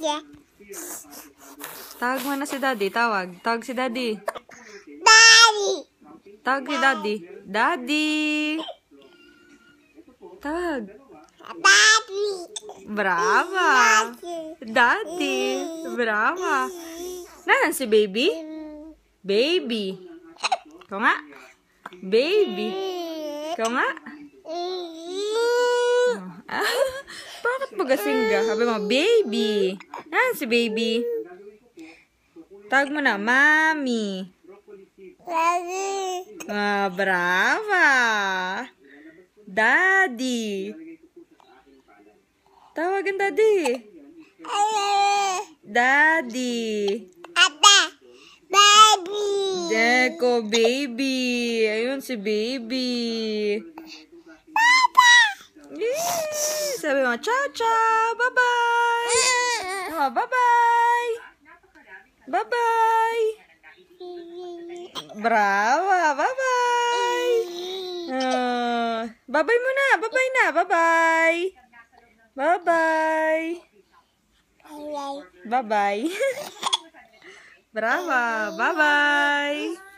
Yeah. Tawag mo na si daddy, tawag. Tawag si daddy. Daddy! Tawag si daddy. Daddy! Tawag. Daddy! Brava! Daddy! Brava! Nanan si baby? Baby. Ikaw nga. Baby. Ikaw nga. Baby pagasing ka. Habi mo, baby. Yan si baby. Tawag mo na, mami. Daddy. Ah, brava. Daddy. Tawagin daddy. Daddy. Papa. Baby. Deko, baby. Ayun si baby sabi mo, Ciao, ciao. Bye-bye. Oh, bye-bye. Bye-bye. Bravo. Bye-bye. bye uh, bye-bye muna. Bye-bye na. Bye-bye. Bye-bye. Bye-bye. Bravo. Bye-bye.